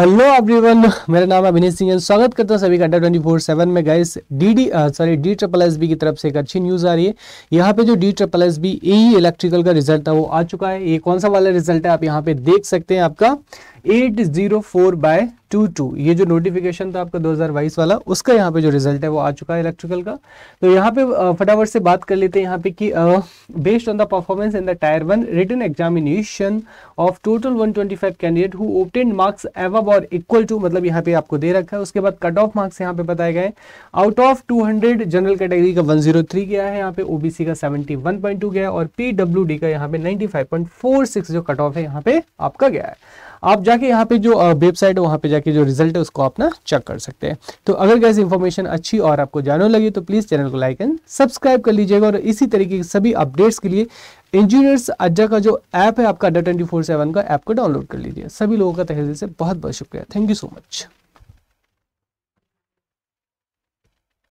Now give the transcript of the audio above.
hello everyone मेरा नाम है अभिनीत सिंह स्वागत करता हूँ सभी का अंडर ट्वेंटी फोर सेवन में guys DD sorry D triple S B की तरफ से एक अच्छी न्यूज़ आ रही है यहाँ पे जो D triple S B A electrical का रिजल्ट था वो आ चुका है ये कौन सा वाला रिजल्ट है आप यहाँ पे देख सकते हैं आपका 804 बाय 22 ये जो नोटिफिकेशन था आपका 2022 वाला उसका यहाँ पे जो रिजल्ट है वो आ चुका है इलेक्ट्रिकल का तो यहाँ पे फटाफट से बात कर लेते हैं यहाँ पे कि based on the performance in the tier one written examination of total 125 candidate who obtained marks above और इक्वल टू मतलब यहाँ पे आपको दे रखा है उसके बाद कट ऑफ मार्क्स यहाँ पे बताए गए out of two general category का वन गया है यहाँ पे ओबीसी का सेवेंटी गया और पी का यहाँ पे नाइन्टी जो कट ऑफ है यहाँ पे आपका गया है आप जाके यहाँ पे जो वेबसाइट है वहाँ पे जाके जो रिजल्ट है उसको आप ना चेक कर सकते हैं तो अगर कैसे इन्फॉर्मेशन अच्छी और आपको जानो लगी तो प्लीज़ चैनल को लाइक एंड सब्सक्राइब कर लीजिएगा और इसी तरीके के सभी अपडेट्स के लिए इंजीनियर्स अज्जा का जो ऐप है आपका अड्डा ट्वेंटी फोर सेवन का ऐप को डाउनलोड कर लीजिए सभी लोगों का तहसील से बहुत बहुत शुक्रिया थैंक यू सो मच